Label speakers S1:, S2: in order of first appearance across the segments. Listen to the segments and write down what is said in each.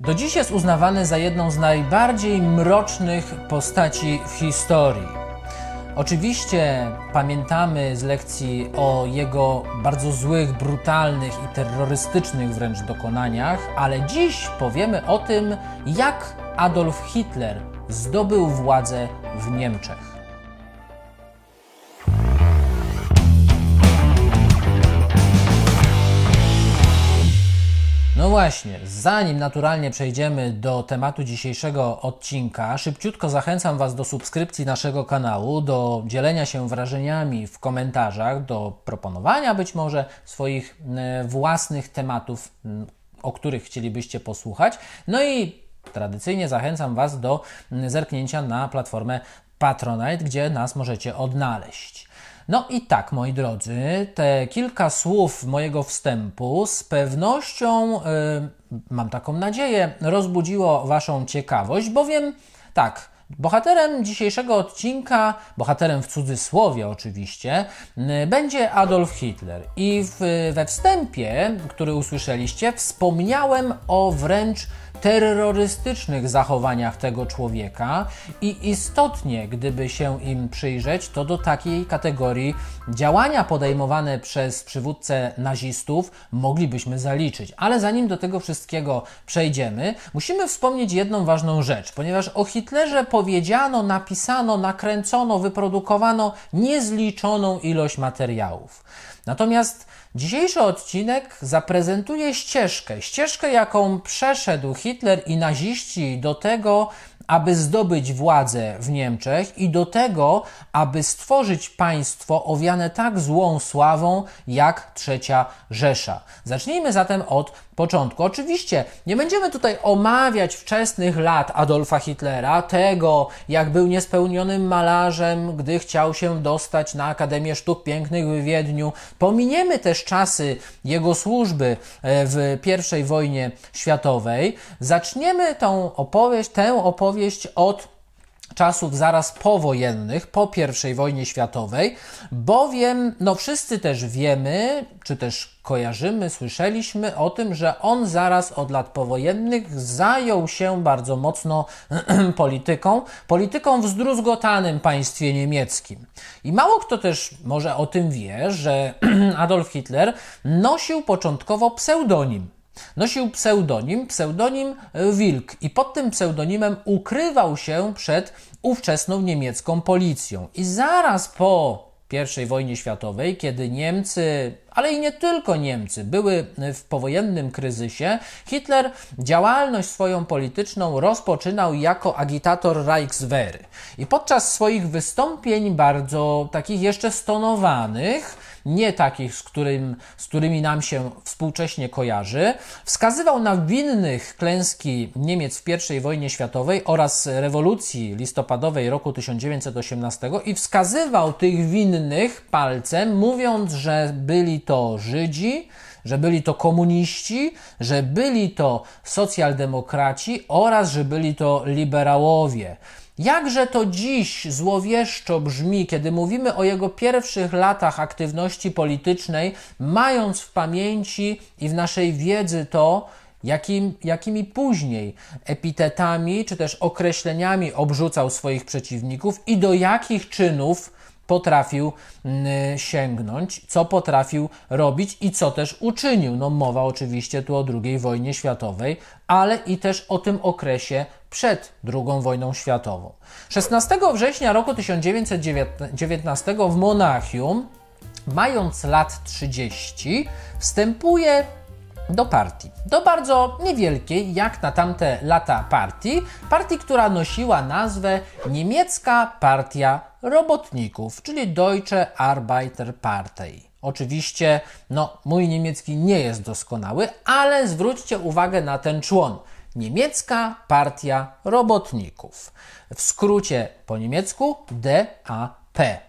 S1: Do dziś jest uznawany za jedną z najbardziej mrocznych postaci w historii. Oczywiście pamiętamy z lekcji o jego bardzo złych, brutalnych i terrorystycznych wręcz dokonaniach, ale dziś powiemy o tym, jak Adolf Hitler zdobył władzę w Niemczech. No właśnie, zanim naturalnie przejdziemy do tematu dzisiejszego odcinka, szybciutko zachęcam Was do subskrypcji naszego kanału, do dzielenia się wrażeniami w komentarzach, do proponowania być może swoich e, własnych tematów, mm, o których chcielibyście posłuchać. No i tradycyjnie zachęcam Was do mm, zerknięcia na platformę Patronite, gdzie nas możecie odnaleźć. No i tak, moi drodzy, te kilka słów mojego wstępu z pewnością, yy, mam taką nadzieję, rozbudziło Waszą ciekawość, bowiem tak. Bohaterem dzisiejszego odcinka, bohaterem w cudzysłowie oczywiście, y, będzie Adolf Hitler. I w, we wstępie, który usłyszeliście, wspomniałem o wręcz terrorystycznych zachowaniach tego człowieka i istotnie, gdyby się im przyjrzeć, to do takiej kategorii działania podejmowane przez przywódcę nazistów moglibyśmy zaliczyć. Ale zanim do tego wszystkiego przejdziemy, musimy wspomnieć jedną ważną rzecz, ponieważ o Hitlerze powiedziano, napisano, nakręcono, wyprodukowano niezliczoną ilość materiałów. Natomiast Dzisiejszy odcinek zaprezentuje ścieżkę, ścieżkę jaką przeszedł Hitler i naziści do tego, aby zdobyć władzę w Niemczech i do tego, aby stworzyć państwo owiane tak złą sławą jak Trzecia Rzesza. Zacznijmy zatem od początku. Oczywiście nie będziemy tutaj omawiać wczesnych lat Adolfa Hitlera, tego jak był niespełnionym malarzem, gdy chciał się dostać na Akademię Sztuk Pięknych w Wiedniu. Pominiemy też czasy jego służby e, w I wojnie światowej. Zaczniemy tą opowieść, tę opowieść od czasów zaraz powojennych, po I wojnie światowej, bowiem no wszyscy też wiemy, czy też kojarzymy, słyszeliśmy o tym, że on zaraz od lat powojennych zajął się bardzo mocno polityką, polityką w zdruzgotanym państwie niemieckim. I mało kto też może o tym wie, że Adolf Hitler nosił początkowo pseudonim. Nosił pseudonim, pseudonim Wilk i pod tym pseudonimem ukrywał się przed ówczesną niemiecką policją. I zaraz po i wojnie światowej, kiedy Niemcy, ale i nie tylko Niemcy, były w powojennym kryzysie, Hitler działalność swoją polityczną rozpoczynał jako agitator Reichswehry. I podczas swoich wystąpień, bardzo takich jeszcze stonowanych, nie takich, z, którym, z którymi nam się współcześnie kojarzy. Wskazywał na winnych klęski Niemiec w I wojnie światowej oraz rewolucji listopadowej roku 1918 i wskazywał tych winnych palcem, mówiąc, że byli to Żydzi, że byli to komuniści, że byli to socjaldemokraci oraz że byli to liberałowie. Jakże to dziś złowieszczo brzmi, kiedy mówimy o jego pierwszych latach aktywności politycznej, mając w pamięci i w naszej wiedzy to, jakim, jakimi później epitetami czy też określeniami obrzucał swoich przeciwników i do jakich czynów potrafił mm, sięgnąć, co potrafił robić i co też uczynił. No mowa oczywiście tu o II wojnie światowej, ale i też o tym okresie przed II wojną światową. 16 września roku 1919 w Monachium, mając lat 30, wstępuje do partii. Do bardzo niewielkiej, jak na tamte lata partii, partii, która nosiła nazwę Niemiecka Partia Robotników, czyli Deutsche Arbeiterpartei. Oczywiście, no, mój niemiecki nie jest doskonały, ale zwróćcie uwagę na ten człon. Niemiecka Partia Robotników. W skrócie po niemiecku DAP.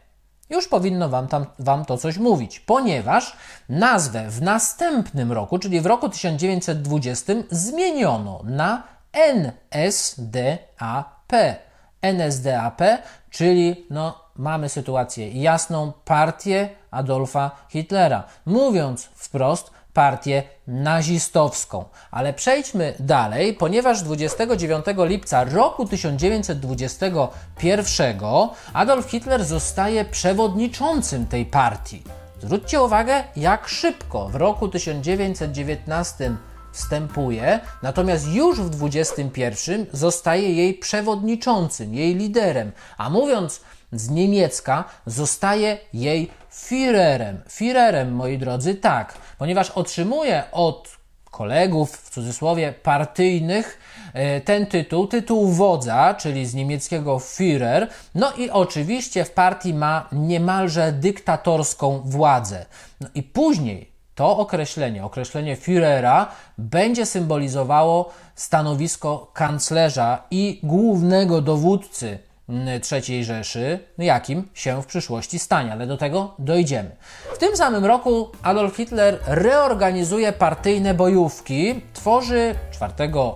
S1: Już powinno wam, tam, wam to coś mówić, ponieważ nazwę w następnym roku, czyli w roku 1920, zmieniono na NSDAP. NSDAP, czyli no, mamy sytuację jasną partię Adolfa Hitlera. Mówiąc wprost, partię nazistowską. Ale przejdźmy dalej, ponieważ 29 lipca roku 1921 Adolf Hitler zostaje przewodniczącym tej partii. Zwróćcie uwagę, jak szybko w roku 1919 wstępuje, natomiast już w 21 zostaje jej przewodniczącym, jej liderem, a mówiąc z niemiecka, zostaje jej firerem. Firerem, moi drodzy, tak, ponieważ otrzymuje od kolegów, w cudzysłowie partyjnych, e, ten tytuł, tytuł wodza, czyli z niemieckiego Führer, no i oczywiście w partii ma niemalże dyktatorską władzę. No i później to określenie, określenie Führera, będzie symbolizowało stanowisko kanclerza i głównego dowódcy Mm, III Rzeszy, jakim się w przyszłości stanie, ale do tego dojdziemy. W tym samym roku Adolf Hitler reorganizuje partyjne bojówki, tworzy 4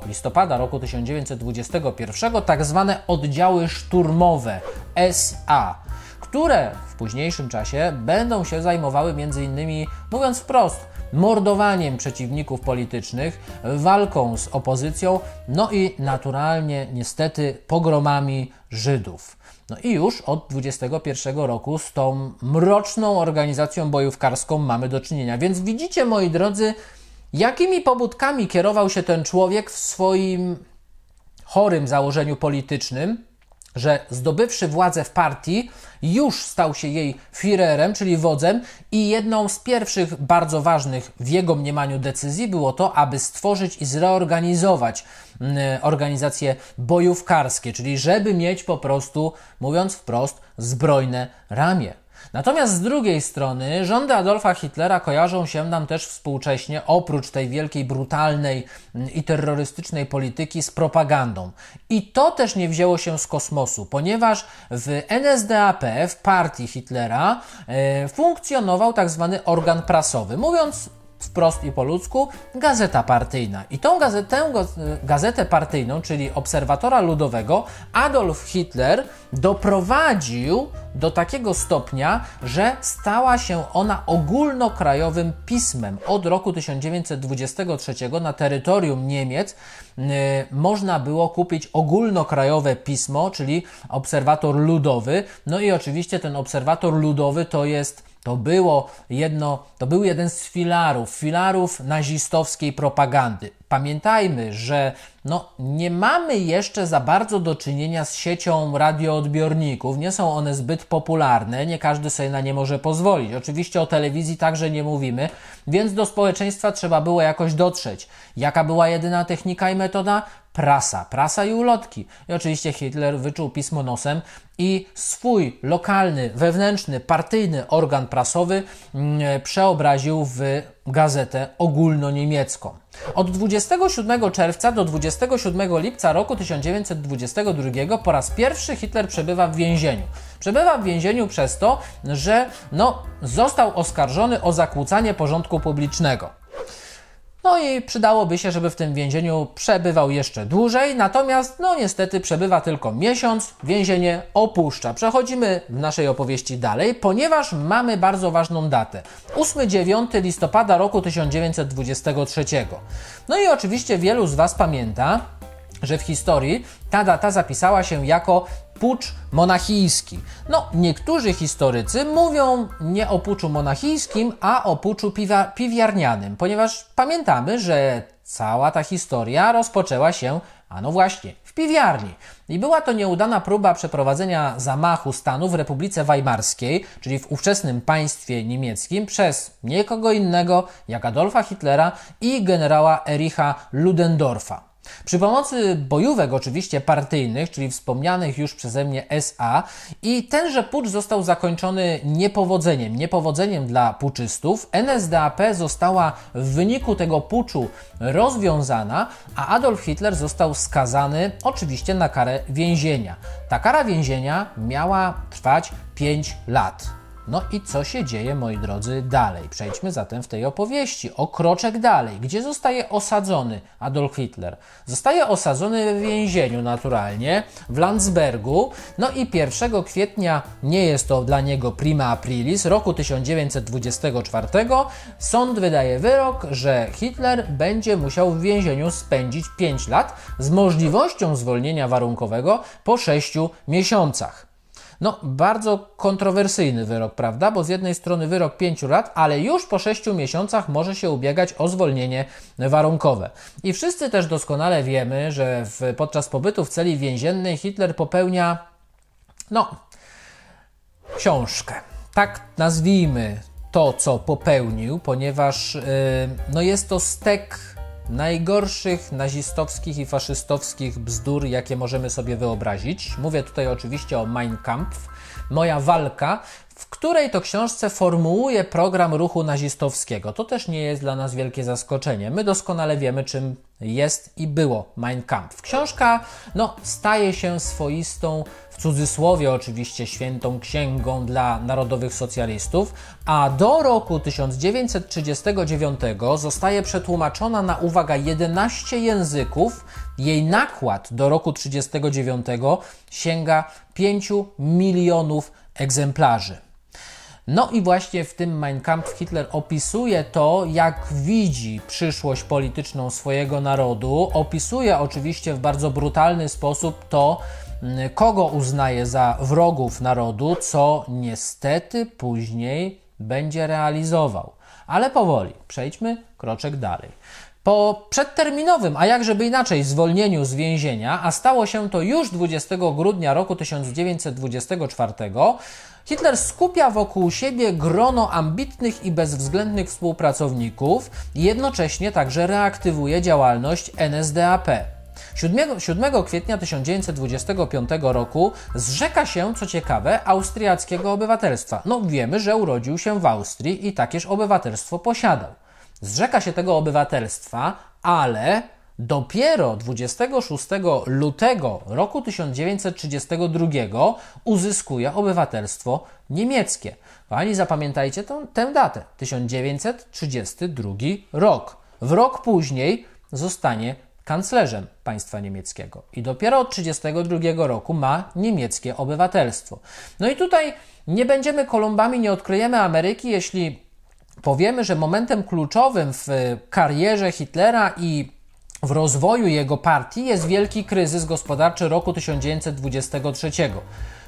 S1: listopada roku 1921 tak zwane oddziały szturmowe SA, które w późniejszym czasie będą się zajmowały m.in., mówiąc wprost, mordowaniem przeciwników politycznych, walką z opozycją, no i naturalnie, niestety, pogromami Żydów. No i już od 21 roku z tą mroczną organizacją bojówkarską mamy do czynienia. Więc widzicie, moi drodzy, jakimi pobudkami kierował się ten człowiek w swoim chorym założeniu politycznym, że zdobywszy władzę w partii, już stał się jej Führerem, czyli wodzem, i jedną z pierwszych bardzo ważnych w jego mniemaniu decyzji było to, aby stworzyć i zreorganizować mm, organizacje bojówkarskie, czyli żeby mieć po prostu, mówiąc wprost, zbrojne ramię. Natomiast z drugiej strony rządy Adolfa Hitlera kojarzą się nam też współcześnie, oprócz tej wielkiej, brutalnej i terrorystycznej polityki, z propagandą. I to też nie wzięło się z kosmosu, ponieważ w NSDAP, w partii Hitlera, e, funkcjonował tak zwany organ prasowy. Mówiąc wprost i po ludzku, gazeta partyjna. I tą gazetę, gazetę partyjną, czyli Obserwatora Ludowego, Adolf Hitler doprowadził do takiego stopnia, że stała się ona ogólnokrajowym pismem. Od roku 1923 na terytorium Niemiec yy, można było kupić ogólnokrajowe pismo, czyli obserwator ludowy. No i oczywiście ten obserwator ludowy to jest to, było jedno, to był jeden z filarów, filarów nazistowskiej propagandy. Pamiętajmy, że no, nie mamy jeszcze za bardzo do czynienia z siecią radioodbiorników, nie są one zbyt popularne, nie każdy sobie na nie może pozwolić. Oczywiście o telewizji także nie mówimy, więc do społeczeństwa trzeba było jakoś dotrzeć. Jaka była jedyna technika i metoda? Prasa, prasa i ulotki. I oczywiście Hitler wyczuł pismo nosem i swój lokalny, wewnętrzny, partyjny organ prasowy mm, przeobraził w gazetę ogólnoniemiecką. Od 27 czerwca do 27 lipca roku 1922 po raz pierwszy Hitler przebywa w więzieniu. Przebywa w więzieniu przez to, że no, został oskarżony o zakłócanie porządku publicznego. No i przydałoby się, żeby w tym więzieniu przebywał jeszcze dłużej, natomiast no niestety przebywa tylko miesiąc, więzienie opuszcza. Przechodzimy w naszej opowieści dalej, ponieważ mamy bardzo ważną datę. 8-9 listopada roku 1923. No i oczywiście wielu z Was pamięta, że w historii ta data zapisała się jako pucz monachijski. No, niektórzy historycy mówią nie o puczu monachijskim, a o puczu piwa, piwiarnianym, ponieważ pamiętamy, że cała ta historia rozpoczęła się, a no właśnie, w piwiarni. I była to nieudana próba przeprowadzenia zamachu stanu w Republice Weimarskiej, czyli w ówczesnym państwie niemieckim, przez niekogo innego jak Adolfa Hitlera i generała Ericha Ludendorfa. Przy pomocy bojówek oczywiście partyjnych, czyli wspomnianych już przeze mnie SA i tenże pucz został zakończony niepowodzeniem, niepowodzeniem dla puczystów. NSDAP została w wyniku tego puczu rozwiązana, a Adolf Hitler został skazany oczywiście na karę więzienia. Ta kara więzienia miała trwać 5 lat. No i co się dzieje, moi drodzy, dalej? Przejdźmy zatem w tej opowieści o kroczek dalej. Gdzie zostaje osadzony Adolf Hitler? Zostaje osadzony w więzieniu naturalnie, w Landsbergu. No i 1 kwietnia nie jest to dla niego prima aprilis roku 1924. Sąd wydaje wyrok, że Hitler będzie musiał w więzieniu spędzić 5 lat z możliwością zwolnienia warunkowego po 6 miesiącach. No, bardzo kontrowersyjny wyrok, prawda? Bo z jednej strony wyrok 5 lat, ale już po 6 miesiącach może się ubiegać o zwolnienie warunkowe. I wszyscy też doskonale wiemy, że w, podczas pobytu w celi więziennej Hitler popełnia, no, książkę. Tak nazwijmy to, co popełnił, ponieważ yy, no jest to stek najgorszych nazistowskich i faszystowskich bzdur, jakie możemy sobie wyobrazić. Mówię tutaj oczywiście o Mein Kampf, moja walka, w której to książce formułuje program ruchu nazistowskiego. To też nie jest dla nas wielkie zaskoczenie. My doskonale wiemy, czym jest i było Mein Kampf. Książka no, staje się swoistą cudzysłowie oczywiście świętą księgą dla narodowych socjalistów, a do roku 1939 zostaje przetłumaczona na uwaga 11 języków. Jej nakład do roku 1939 sięga 5 milionów egzemplarzy. No i właśnie w tym Mein Kampf Hitler opisuje to, jak widzi przyszłość polityczną swojego narodu. Opisuje oczywiście w bardzo brutalny sposób to, kogo uznaje za wrogów narodu, co niestety później będzie realizował. Ale powoli, przejdźmy kroczek dalej. Po przedterminowym, a jakżeby inaczej, zwolnieniu z więzienia, a stało się to już 20 grudnia roku 1924, Hitler skupia wokół siebie grono ambitnych i bezwzględnych współpracowników, jednocześnie także reaktywuje działalność NSDAP. 7, 7 kwietnia 1925 roku zrzeka się, co ciekawe, austriackiego obywatelstwa. No wiemy, że urodził się w Austrii i takież obywatelstwo posiadał. Zrzeka się tego obywatelstwa, ale dopiero 26 lutego roku 1932 uzyskuje obywatelstwo niemieckie. Kochani, no, zapamiętajcie tą, tę datę 1932 rok. W rok później zostanie kanclerzem państwa niemieckiego i dopiero od 1932 roku ma niemieckie obywatelstwo. No i tutaj nie będziemy Kolumbami, nie odkryjemy Ameryki, jeśli powiemy, że momentem kluczowym w e, karierze Hitlera i w rozwoju jego partii jest wielki kryzys gospodarczy roku 1923.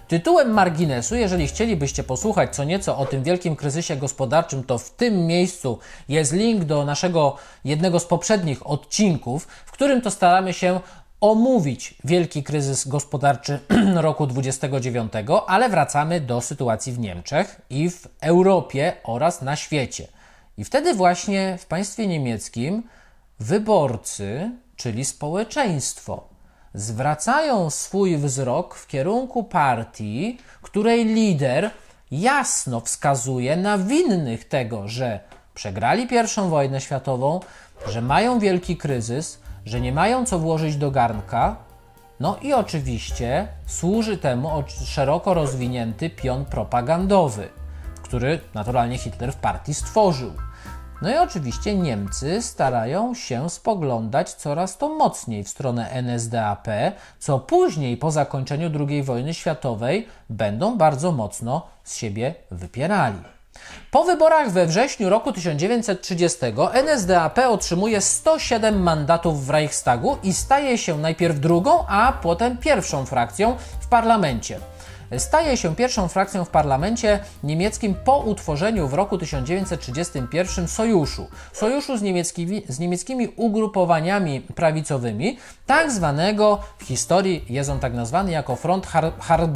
S1: Tytułem marginesu, jeżeli chcielibyście posłuchać co nieco o tym wielkim kryzysie gospodarczym, to w tym miejscu jest link do naszego jednego z poprzednich odcinków, w którym to staramy się omówić wielki kryzys gospodarczy roku 29, ale wracamy do sytuacji w Niemczech i w Europie oraz na świecie. I wtedy właśnie w państwie niemieckim wyborcy, czyli społeczeństwo, zwracają swój wzrok w kierunku partii, której lider jasno wskazuje na winnych tego, że przegrali I wojnę światową, że mają wielki kryzys, że nie mają co włożyć do garnka. No i oczywiście służy temu szeroko rozwinięty pion propagandowy, który naturalnie Hitler w partii stworzył. No i oczywiście Niemcy starają się spoglądać coraz to mocniej w stronę NSDAP, co później po zakończeniu II wojny światowej będą bardzo mocno z siebie wypierali. Po wyborach we wrześniu roku 1930 NSDAP otrzymuje 107 mandatów w Reichstagu i staje się najpierw drugą, a potem pierwszą frakcją w parlamencie staje się pierwszą frakcją w parlamencie niemieckim po utworzeniu w roku 1931 sojuszu. Sojuszu z niemieckimi, z niemieckimi ugrupowaniami prawicowymi, tak zwanego w historii jest on tak nazwany jako Front Har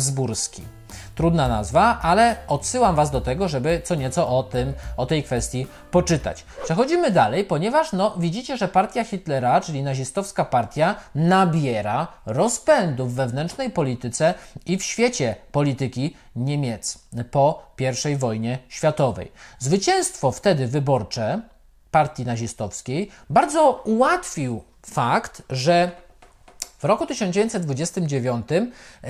S1: Trudna nazwa, ale odsyłam Was do tego, żeby co nieco o tym, o tej kwestii poczytać. Przechodzimy dalej, ponieważ no, widzicie, że partia Hitlera, czyli nazistowska partia, nabiera rozpędu w wewnętrznej polityce i w świecie polityki Niemiec po I wojnie światowej. Zwycięstwo wtedy wyborcze partii nazistowskiej bardzo ułatwił fakt, że w roku 1929 yy,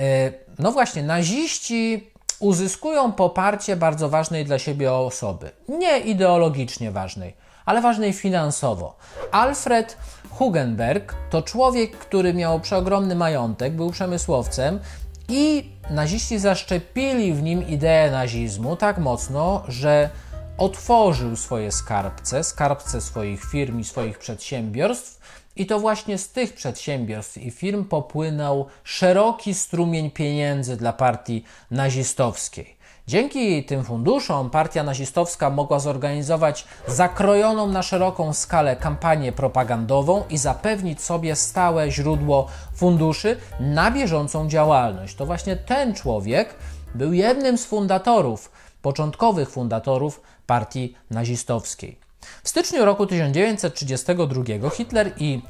S1: no właśnie, naziści uzyskują poparcie bardzo ważnej dla siebie osoby. Nie ideologicznie ważnej, ale ważnej finansowo. Alfred Hugenberg to człowiek, który miał przeogromny majątek, był przemysłowcem i naziści zaszczepili w nim ideę nazizmu tak mocno, że otworzył swoje skarbce, skarbce swoich firm i swoich przedsiębiorstw i to właśnie z tych przedsiębiorstw i firm popłynął szeroki strumień pieniędzy dla partii nazistowskiej. Dzięki tym funduszom partia nazistowska mogła zorganizować zakrojoną na szeroką skalę kampanię propagandową i zapewnić sobie stałe źródło funduszy na bieżącą działalność. To właśnie ten człowiek był jednym z fundatorów, początkowych fundatorów partii nazistowskiej. W styczniu roku 1932 Hitler i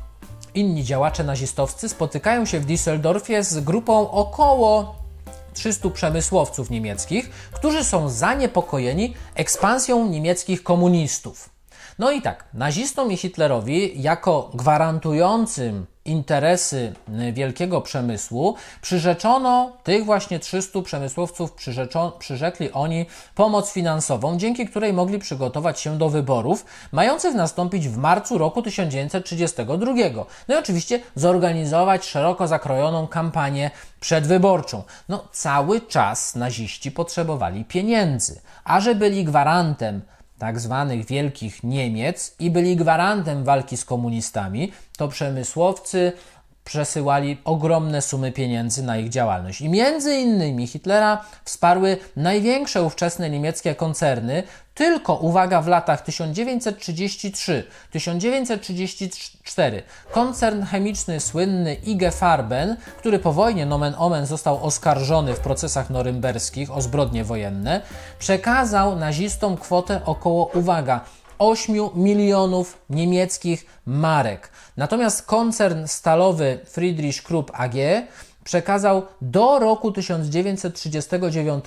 S1: inni działacze nazistowscy spotykają się w Düsseldorfie z grupą około 300 przemysłowców niemieckich, którzy są zaniepokojeni ekspansją niemieckich komunistów. No i tak, nazistom i Hitlerowi jako gwarantującym interesy y, wielkiego przemysłu, przyrzeczono tych właśnie 300 przemysłowców, przyrzekli oni pomoc finansową, dzięki której mogli przygotować się do wyborów mających nastąpić w marcu roku 1932. No i oczywiście zorganizować szeroko zakrojoną kampanię przedwyborczą. No cały czas naziści potrzebowali pieniędzy, a że byli gwarantem tak zwanych Wielkich Niemiec i byli gwarantem walki z komunistami, to przemysłowcy przesyłali ogromne sumy pieniędzy na ich działalność. I między innymi Hitlera wsparły największe ówczesne niemieckie koncerny, tylko uwaga w latach 1933-1934 koncern chemiczny słynny IG Farben, który po wojnie nomen omen został oskarżony w procesach norymberskich o zbrodnie wojenne, przekazał nazistom kwotę około, uwaga, 8 milionów niemieckich marek. Natomiast koncern stalowy Friedrich Krupp AG przekazał do roku 1939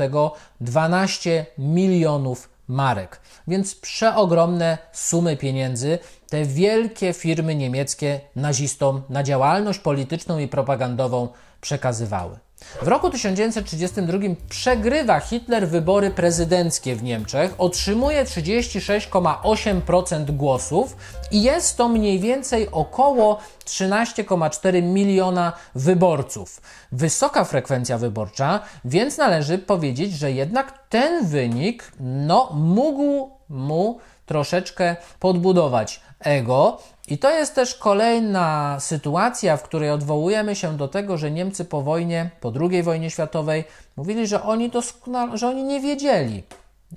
S1: 12 milionów marek. Więc przeogromne sumy pieniędzy te wielkie firmy niemieckie nazistom na działalność polityczną i propagandową przekazywały. W roku 1932 przegrywa Hitler wybory prezydenckie w Niemczech, otrzymuje 36,8% głosów i jest to mniej więcej około 13,4 miliona wyborców. Wysoka frekwencja wyborcza, więc należy powiedzieć, że jednak ten wynik no, mógł mu troszeczkę podbudować ego. I to jest też kolejna sytuacja, w której odwołujemy się do tego, że Niemcy po wojnie, po II wojnie światowej, mówili, że oni, to, że oni nie wiedzieli,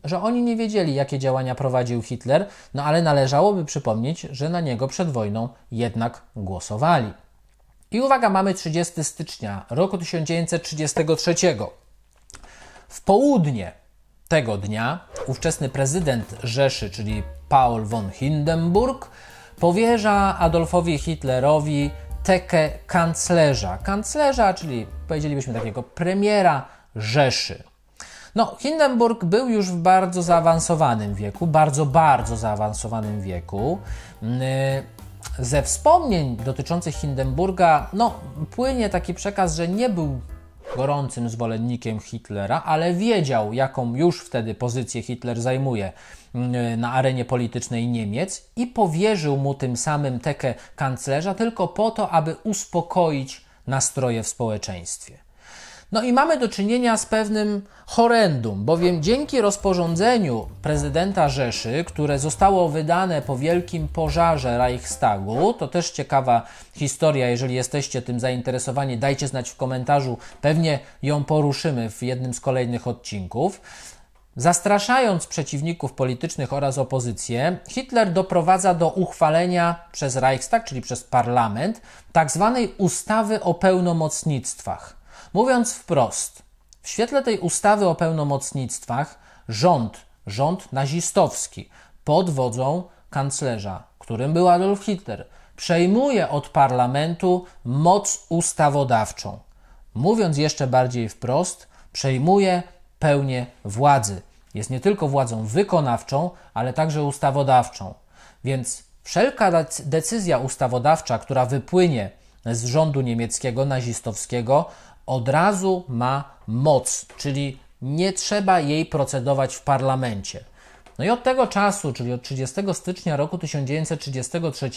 S1: że oni nie wiedzieli, jakie działania prowadził Hitler, no ale należałoby przypomnieć, że na niego przed wojną jednak głosowali. I uwaga, mamy 30 stycznia roku 1933. W południe tego dnia ówczesny prezydent Rzeszy, czyli Paul von Hindenburg, powierza Adolfowi Hitlerowi tekę kanclerza. Kanclerza, czyli powiedzielibyśmy takiego premiera Rzeszy. No, Hindenburg był już w bardzo zaawansowanym wieku, bardzo, bardzo zaawansowanym wieku. Mm, e, ze wspomnień dotyczących Hindenburga, no, płynie taki przekaz, że nie był gorącym zwolennikiem Hitlera, ale wiedział, jaką już wtedy pozycję Hitler zajmuje mm, na arenie politycznej Niemiec i powierzył mu tym samym tekę kanclerza tylko po to, aby uspokoić nastroje w społeczeństwie. No i mamy do czynienia z pewnym horrendum, bowiem dzięki rozporządzeniu prezydenta Rzeszy, które zostało wydane po wielkim pożarze Reichstagu, to też ciekawa historia, jeżeli jesteście tym zainteresowani, dajcie znać w komentarzu, pewnie ją poruszymy w jednym z kolejnych odcinków. Zastraszając przeciwników politycznych oraz opozycję, Hitler doprowadza do uchwalenia przez Reichstag, czyli przez parlament, tzw. Tak ustawy o pełnomocnictwach. Mówiąc wprost, w świetle tej ustawy o pełnomocnictwach rząd, rząd nazistowski pod wodzą kanclerza, którym był Adolf Hitler, przejmuje od parlamentu moc ustawodawczą. Mówiąc jeszcze bardziej wprost, przejmuje pełnię władzy. Jest nie tylko władzą wykonawczą, ale także ustawodawczą. Więc wszelka decyzja ustawodawcza, która wypłynie z rządu niemieckiego nazistowskiego, od razu ma moc, czyli nie trzeba jej procedować w parlamencie. No i od tego czasu, czyli od 30 stycznia roku 1933,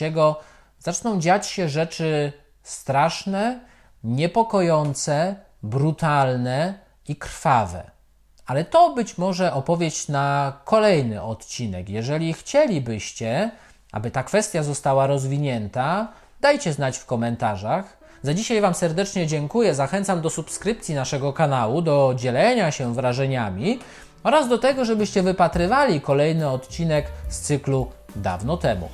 S1: zaczną dziać się rzeczy straszne, niepokojące, brutalne i krwawe. Ale to być może opowieść na kolejny odcinek. Jeżeli chcielibyście, aby ta kwestia została rozwinięta, dajcie znać w komentarzach. Za dzisiaj Wam serdecznie dziękuję. Zachęcam do subskrypcji naszego kanału, do dzielenia się wrażeniami oraz do tego, żebyście wypatrywali kolejny odcinek z cyklu Dawno temu.